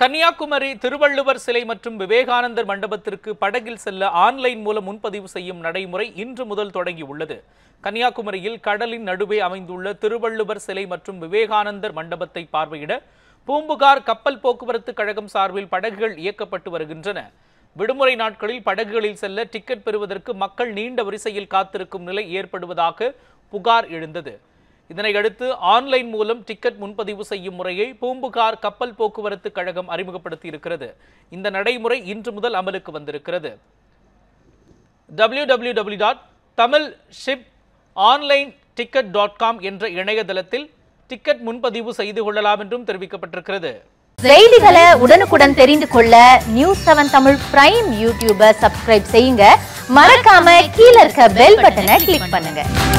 கன்னியாகுமரி திருவள்ளுவர் சிலை மற்றும் விவேகானந்தர் மண்டபத்திற்கு படகில் செல்ல ஆன்லைன் மூலம் முன்பதிவு செய்யும் நடைமுறை இன்று முதல் தொடங்கியுள்ளது கன்னியாகுமரியில் கடலின் நடுவே அமைந்துள்ள திருவள்ளுவர் சிலை மற்றும் விவேகானந்தர் மண்டபத்தை பார்வையிட பூம்புகார் கப்பல் போக்குவரத்து கழகம் சார்பில் படகுகள் இயக்கப்பட்டு வருகின்றன விடுமுறை நாட்களில் படகுகளில் செல்ல டிக்கெட் பெறுவதற்கு மக்கள் நீண்ட வரிசையில் காத்திருக்கும் நிலை ஏற்படுவதாக புகார் எழுந்தது இதனையடுத்து ஆன்லைன் மூலம் டிக்கெட் முன்பதிவு செய்யும் முறையை பூம்புகார் கப்பல் போக்குவரத்து கழகம் அறிமுகப்படுத்தி இருக்கிறது இந்த நடைமுறை இன்று முதல் அமலுக்கு வந்திருக்கிறது W W W dot Tamil ship online ticket dot com என்ற இணையதளத்தில் டிக்கெட் முன்பதிவு செய்து கொள்ளலாம் என்றும் தெரிவிக்கப்பட்டிருக்கிறது செய்திகளை உடனுக்குடன் தெரிந்து கொள்ள நியூஸ் செவன் தமிழ் பிரைம் யூடியூபை சப்ஸ்கிரைப் செய்யுங்க மறக்காம கீழே இருக்க பெல் பட்டனை கிளிக் பண்ணுங்க